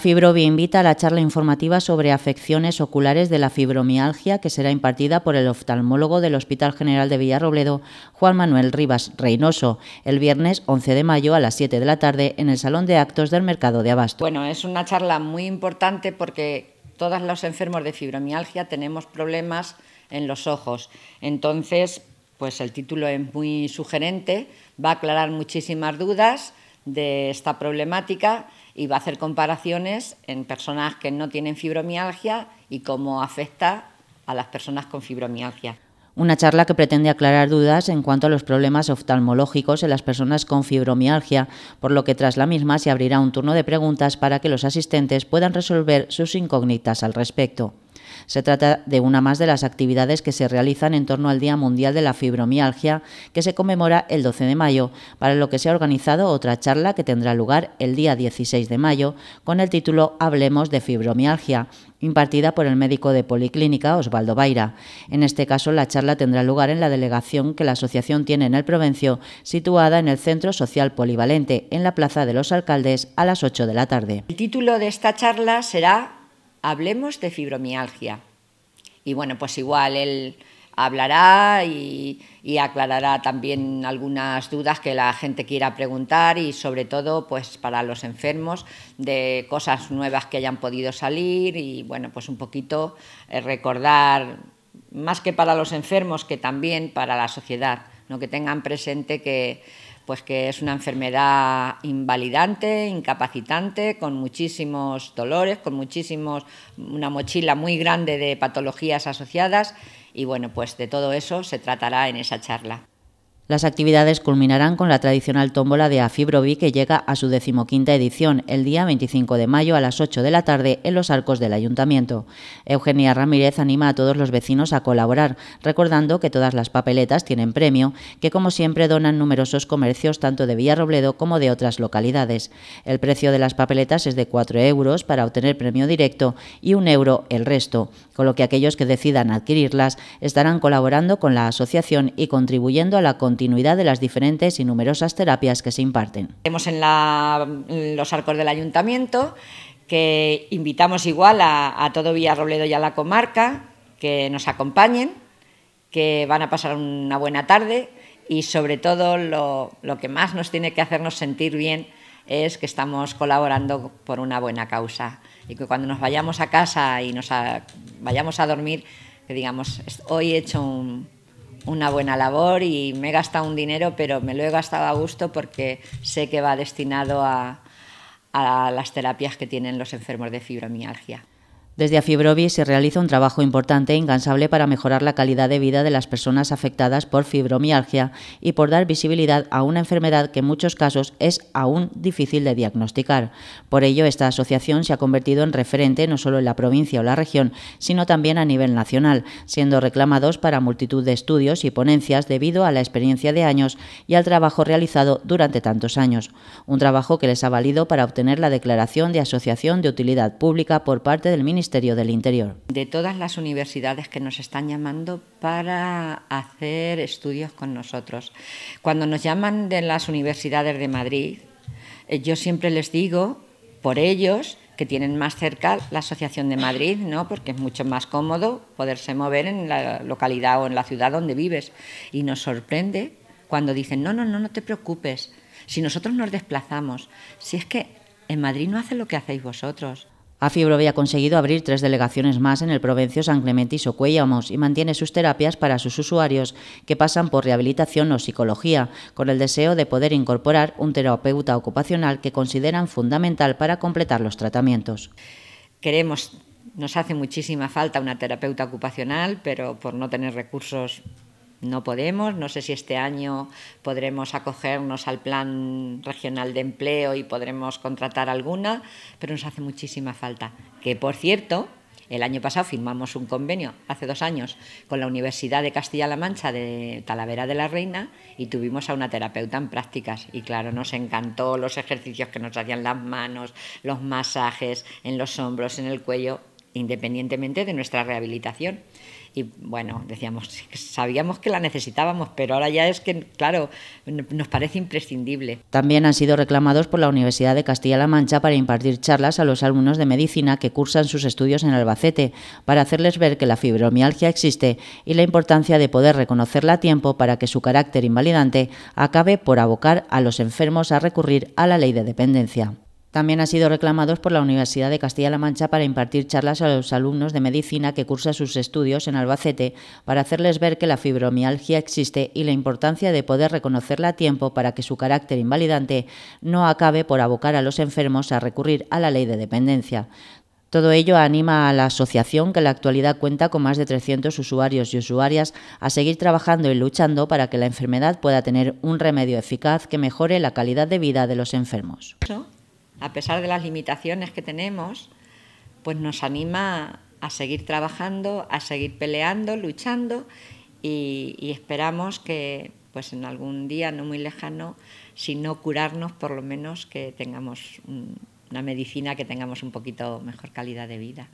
Fibrovi invita a la charla informativa sobre afecciones oculares de la fibromialgia que será impartida por el oftalmólogo del Hospital General de Villarrobledo, Juan Manuel Rivas Reynoso, el viernes 11 de mayo a las 7 de la tarde en el Salón de Actos del Mercado de Abasto. Bueno, es una charla muy importante porque todos los enfermos de fibromialgia tenemos problemas en los ojos. Entonces, pues el título es muy sugerente, va a aclarar muchísimas dudas de esta problemática y va a hacer comparaciones en personas que no tienen fibromialgia y cómo afecta a las personas con fibromialgia. Una charla que pretende aclarar dudas en cuanto a los problemas oftalmológicos en las personas con fibromialgia, por lo que tras la misma se abrirá un turno de preguntas para que los asistentes puedan resolver sus incógnitas al respecto. Se trata de una más de las actividades que se realizan en torno al Día Mundial de la Fibromialgia, que se conmemora el 12 de mayo, para lo que se ha organizado otra charla que tendrá lugar el día 16 de mayo con el título Hablemos de fibromialgia, impartida por el médico de Policlínica Osvaldo Baira. En este caso, la charla tendrá lugar en la delegación que la asociación tiene en el Provencio, situada en el Centro Social Polivalente, en la Plaza de los Alcaldes, a las 8 de la tarde. El título de esta charla será hablemos de fibromialgia. Y bueno, pues igual él hablará y, aclarará también algunas dudas que la gente quiera preguntar y sobre todo pues para los enfermos de cosas nuevas que hayan podido salir y bueno pues un poquito eh, recordar más que para los enfermos que también para la sociedad, ¿no? que tengan presente que pues que es una enfermedad invalidante, incapacitante, con muchísimos dolores, con muchísimos, una mochila muy grande de patologías asociadas y bueno, pues de todo eso se tratará en esa charla. Las actividades culminarán con la tradicional tómbola de Afibrovi que llega a su decimoquinta edición el día 25 de mayo a las 8 de la tarde en los arcos del Ayuntamiento. Eugenia Ramírez anima a todos los vecinos a colaborar, recordando que todas las papeletas tienen premio, que como siempre donan numerosos comercios tanto de Villarrobledo como de otras localidades. El precio de las papeletas es de 4 euros para obtener premio directo y 1 euro el resto, con lo que aquellos que decidan adquirirlas estarán colaborando con la asociación y contribuyendo a la continuidad continuidad de las diferentes y numerosas terapias que se imparten. Tenemos en, los arcos del ayuntamiento que invitamos igual a, a todo Villarrobledo y a la comarca que nos acompañen, que van a pasar una buena tarde y sobre todo lo, que más nos tiene que hacernos sentir bien es que estamos colaborando por una buena causa y que cuando nos vayamos a casa y nos vayamos a dormir, que digamos, hoy he hecho un, una buena labor y me he gastado un dinero, pero me lo he gastado a gusto porque sé que va destinado a, a las terapias que tienen los enfermos de fibromialgia. Desde Afibrovis se realiza un trabajo importante e incansable para mejorar la calidad de vida de las personas afectadas por fibromialgia y por dar visibilidad a una enfermedad que en muchos casos es aún difícil de diagnosticar. Por ello, esta asociación se ha convertido en referente no solo en la provincia o la región, sino también a nivel nacional, siendo reclamados para multitud de estudios y ponencias debido a la experiencia de años y al trabajo realizado durante tantos años. Un trabajo que les ha valido para obtener la declaración de asociación de utilidad pública por parte del Ministerio de todas las universidades que nos están llamando para hacer estudios con nosotros. Cuando nos llaman de las universidades de Madrid, eh, yo siempre les digo, por ellos, que tienen más cerca la Asociación de Madrid, ¿no? porque es mucho más cómodo poderse mover en la localidad o en la ciudad donde vives. Y nos sorprende cuando dicen, no, no, no, no te preocupes, si nosotros nos desplazamos, si es que en Madrid no hace lo que hacéis vosotros. Afibro había conseguido abrir tres delegaciones más en el provincio San Clemente y Socuellamos y mantiene sus terapias para sus usuarios que pasan por rehabilitación o psicología, con el deseo de poder incorporar un terapeuta ocupacional que consideran fundamental para completar los tratamientos. Queremos nos hace muchísima falta una terapeuta ocupacional, pero por no tener recursos no podemos. No sé si este año podremos acogernos al plan regional de empleo y podremos contratar alguna, pero nos hace muchísima falta. Que por cierto, el año pasado firmamos un convenio, hace dos años, con la Universidad de Castilla-La Mancha de Talavera de la Reina y tuvimos a una terapeuta en prácticas. Y claro, nos encantó los ejercicios que nos hacían las manos, los masajes en los hombros, en el cuello independientemente de nuestra rehabilitación. Y bueno, decíamos, sabíamos que la necesitábamos, pero ahora ya es que, claro, nos parece imprescindible. También han sido reclamados por la Universidad de Castilla-La Mancha para impartir charlas a los alumnos de medicina que cursan sus estudios en Albacete, para hacerles ver que la fibromialgia existe y la importancia de poder reconocerla a tiempo para que su carácter invalidante acabe por abocar a los enfermos a recurrir a la ley de dependencia. También han sido reclamados por la Universidad de Castilla-La Mancha para impartir charlas a los alumnos de medicina que cursan sus estudios en Albacete para hacerles ver que la fibromialgia existe y la importancia de poder reconocerla a tiempo para que su carácter invalidante no acabe por abocar a los enfermos a recurrir a la ley de dependencia. Todo ello anima a la asociación, que en la actualidad cuenta con más de 300 usuarios y usuarias, a seguir trabajando y luchando para que la enfermedad pueda tener un remedio eficaz que mejore la calidad de vida de los enfermos a pesar de las limitaciones que tenemos, pues nos anima a seguir trabajando, a seguir peleando, luchando y, esperamos que pues en algún día no muy lejano, si no curarnos, por lo menos que tengamos una medicina que tengamos un poquito mejor calidad de vida.